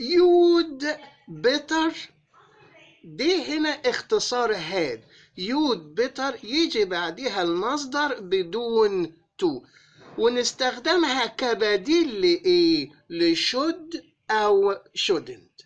يود بيتر دي هنا اختصار هاد يود بيتر يجي بعدها المصدر بدون تو ونستخدمها كبديل لإيه؟ لشد أو شودنت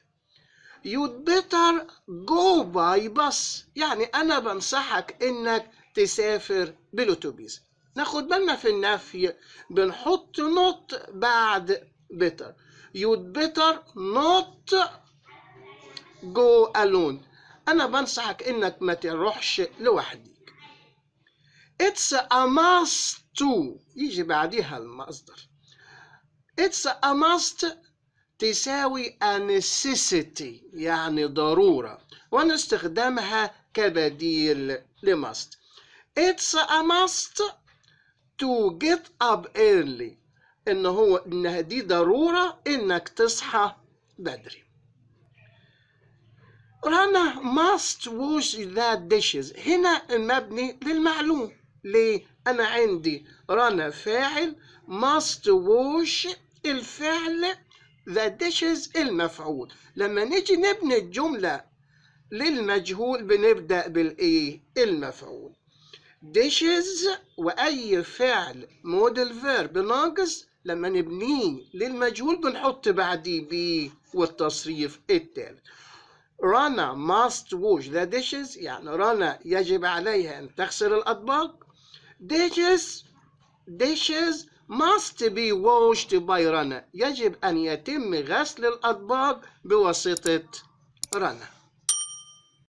يود بيتر جو باي بس يعني أنا بنصحك إنك تسافر بالأتوبيس ناخد بالنا في النفي بنحط نوت بعد بيتر يود بيتر نوت جو الون انا بنصحك انك ما تروحش لوحدك اتس ا must تو يجي بعديها المصدر اتس ا must تساوي a necessity يعني ضرورة ونستخدمها كبديل لماست اتس a must to get up early ان هو انها دي ضروره انك تصحى بدري رانا must wash the dishes هنا المبني للمعلوم ليه انا عندي رنا فاعل must wash الفعل the dishes المفعول لما نيجي نبني الجمله للمجهول بنبدا بالايه المفعول dishes واي فعل مودل فيرب ناقص لما نبنيه للمجهول بنحط بعديه بي والتصريف التالي رنا must wash the dishes يعني رنا يجب عليها أن تغسل الأطباق dishes dishes must be washed by رنا يجب أن يتم غسل الأطباق بواسطة رنا